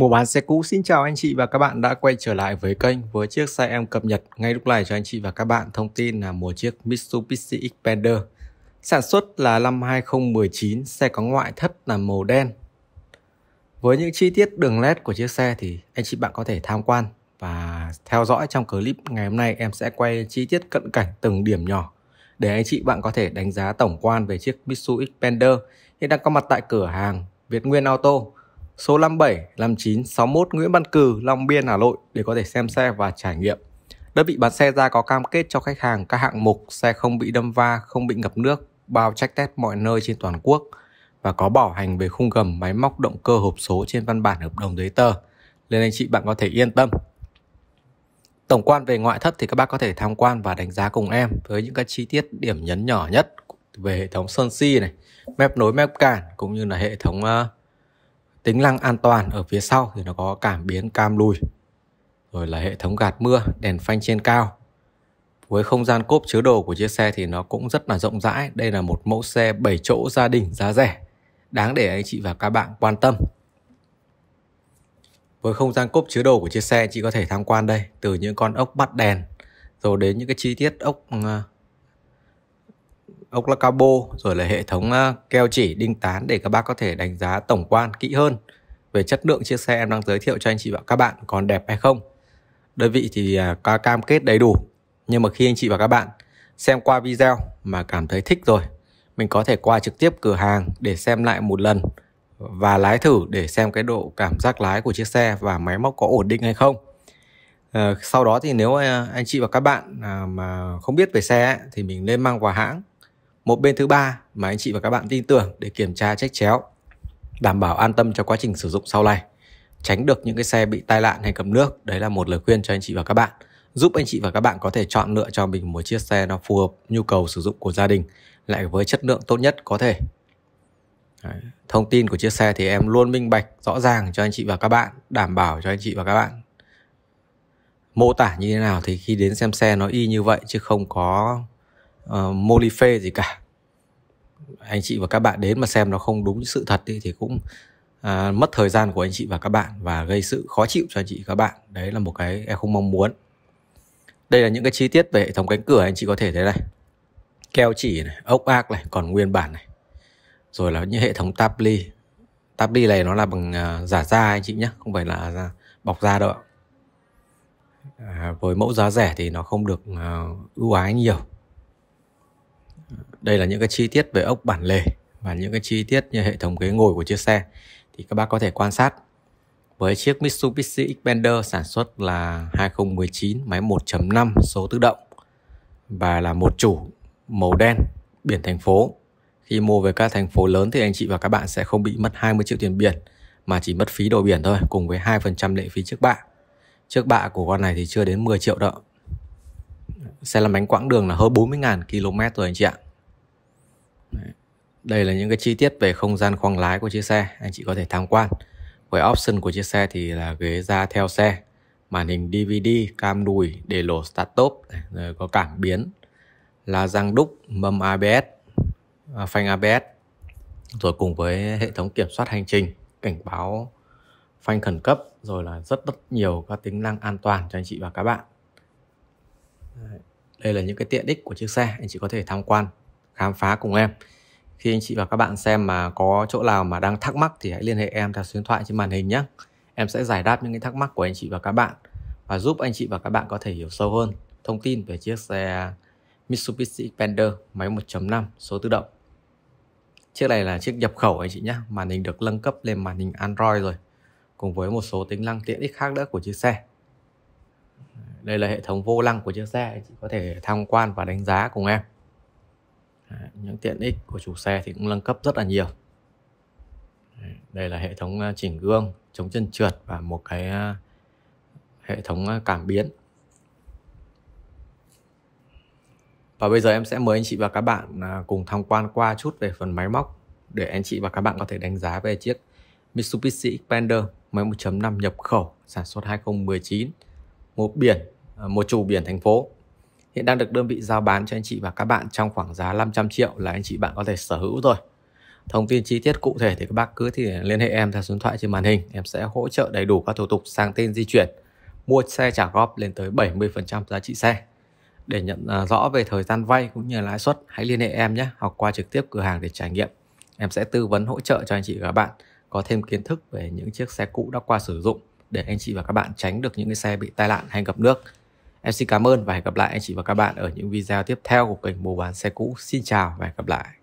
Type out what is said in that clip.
Mua bán xe cũ xin chào anh chị và các bạn đã quay trở lại với kênh với chiếc xe em cập nhật ngay lúc này cho anh chị và các bạn thông tin là một chiếc Mitsubishi Xpander. Sản xuất là năm 2019, xe có ngoại thất là màu đen. Với những chi tiết đường nét của chiếc xe thì anh chị bạn có thể tham quan và theo dõi trong clip ngày hôm nay em sẽ quay chi tiết cận cảnh từng điểm nhỏ để anh chị bạn có thể đánh giá tổng quan về chiếc Mitsubishi Xpander hiện đang có mặt tại cửa hàng Việt Nguyên Auto số 57, 59, 61 Nguyễn Văn Cừ, Long Biên, Hà Nội để có thể xem xe và trải nghiệm. Đơn vị bán xe ra có cam kết cho khách hàng các hạng mục xe không bị đâm va, không bị ngập nước, bao check test mọi nơi trên toàn quốc và có bảo hành về khung gầm, máy móc, động cơ, hộp số trên văn bản hợp đồng giấy tờ. Nên anh chị bạn có thể yên tâm. Tổng quan về ngoại thất thì các bác có thể tham quan và đánh giá cùng em với những các chi tiết điểm nhấn nhỏ nhất về hệ thống sơn si này, mép nối mép cản cũng như là hệ thống uh, tính năng an toàn ở phía sau thì nó có cảm biến cam lùi rồi là hệ thống gạt mưa đèn phanh trên cao với không gian cốp chứa đồ của chiếc xe thì nó cũng rất là rộng rãi đây là một mẫu xe 7 chỗ gia đình giá rẻ đáng để anh chị và các bạn quan tâm với không gian cốp chứa đồ của chiếc xe chị có thể tham quan đây từ những con ốc bắt đèn rồi đến những cái chi tiết ốc ờ, ốc lacabo rồi là hệ thống ờ, keo chỉ đinh tán để các bác có thể đánh giá tổng quan kỹ hơn về chất lượng chiếc xe em đang giới thiệu cho anh chị và các bạn còn đẹp hay không đơn vị thì à, có cam kết đầy đủ nhưng mà khi anh chị và các bạn xem qua video mà cảm thấy thích rồi mình có thể qua trực tiếp cửa hàng để xem lại một lần và lái thử để xem cái độ cảm giác lái của chiếc xe và máy móc có ổn định hay không ờ, sau đó thì nếu à, anh chị và các bạn à, mà không biết về xe thì mình nên mang vào hãng một bên thứ ba mà anh chị và các bạn tin tưởng để kiểm tra trách chéo, đảm bảo an tâm cho quá trình sử dụng sau này. Tránh được những cái xe bị tai nạn hay cầm nước, đấy là một lời khuyên cho anh chị và các bạn. Giúp anh chị và các bạn có thể chọn lựa cho mình một chiếc xe nó phù hợp nhu cầu sử dụng của gia đình, lại với chất lượng tốt nhất có thể. Đấy. Thông tin của chiếc xe thì em luôn minh bạch, rõ ràng cho anh chị và các bạn, đảm bảo cho anh chị và các bạn mô tả như thế nào thì khi đến xem xe nó y như vậy chứ không có uh, mô phê gì cả anh chị và các bạn đến mà xem nó không đúng sự thật đi thì cũng uh, mất thời gian của anh chị và các bạn và gây sự khó chịu cho anh chị và các bạn đấy là một cái em không mong muốn đây là những cái chi tiết về hệ thống cánh cửa anh chị có thể thấy đây keo chỉ này ốc ác này còn nguyên bản này rồi là những hệ thống táp ly táp ly này nó là bằng uh, giả da anh chị nhé không phải là bọc da đâu ạ à, với mẫu giá rẻ thì nó không được uh, ưu ái nhiều đây là những cái chi tiết về ốc bản lề và những cái chi tiết như hệ thống ghế ngồi của chiếc xe thì các bác có thể quan sát với chiếc Mitsubishi Xpander sản xuất là 2019 máy 1.5 số tự động và là một chủ màu đen biển thành phố khi mua về các thành phố lớn thì anh chị và các bạn sẽ không bị mất 20 triệu tiền biển mà chỉ mất phí đổi biển thôi cùng với 2% lệ phí trước bạ. Trước bạ của con này thì chưa đến 10 triệu đâu xe làm bánh quãng đường là hơn 40.000 km rồi anh chị ạ đây là những cái chi tiết về không gian khoang lái của chiếc xe anh chị có thể tham quan với option của chiếc xe thì là ghế da theo xe màn hình DVD, cam đùi, để lỗ start top, rồi có cảm biến, là răng đúc, mâm ABS, à, phanh ABS, rồi cùng với hệ thống kiểm soát hành trình, cảnh báo phanh khẩn cấp, rồi là rất rất nhiều các tính năng an toàn cho anh chị và các bạn đây là những cái tiện ích của chiếc xe anh chị có thể tham quan khám phá cùng em khi anh chị và các bạn xem mà có chỗ nào mà đang thắc mắc thì hãy liên hệ em theo số điện thoại trên màn hình nhé em sẽ giải đáp những cái thắc mắc của anh chị và các bạn và giúp anh chị và các bạn có thể hiểu sâu hơn thông tin về chiếc xe Mitsubishi Xpander máy 1.5 số tự động chiếc này là chiếc nhập khẩu anh chị nhé màn hình được nâng cấp lên màn hình Android rồi cùng với một số tính năng tiện ích khác nữa của chiếc xe đây là hệ thống vô lăng của chiếc xe anh chị có thể tham quan và đánh giá cùng em những tiện ích của chủ xe thì cũng nâng cấp rất là nhiều đây là hệ thống à, chỉnh gương chống chân trượt và một cái à, hệ thống à, cảm biến và bây giờ em sẽ mời anh chị và các bạn cùng tham quan qua chút về phần máy móc để anh chị và các bạn có thể đánh giá về chiếc Mitsubishi Xpander máy 1.5 nhập khẩu sản xuất 2019 một biển à, một chủ biển thành phố hiện đang được đơn vị giao bán cho anh chị và các bạn trong khoảng giá 500 triệu là anh chị bạn có thể sở hữu rồi thông tin chi tiết cụ thể thì các bác cứ thì liên hệ em theo số điện thoại trên màn hình em sẽ hỗ trợ đầy đủ các thủ tục sang tên di chuyển mua xe trả góp lên tới 70% giá trị xe để nhận à, rõ về thời gian vay cũng như lãi suất hãy liên hệ em nhé hoặc qua trực tiếp cửa hàng để trải nghiệm em sẽ tư vấn hỗ trợ cho anh chị và các bạn có thêm kiến thức về những chiếc xe cũ đã qua sử dụng để anh chị và các bạn tránh được những cái xe bị tai nạn hay ngập nước. Em xin cảm ơn và hẹn gặp lại anh chị và các bạn ở những video tiếp theo của kênh mua bán xe cũ. Xin chào và hẹn gặp lại.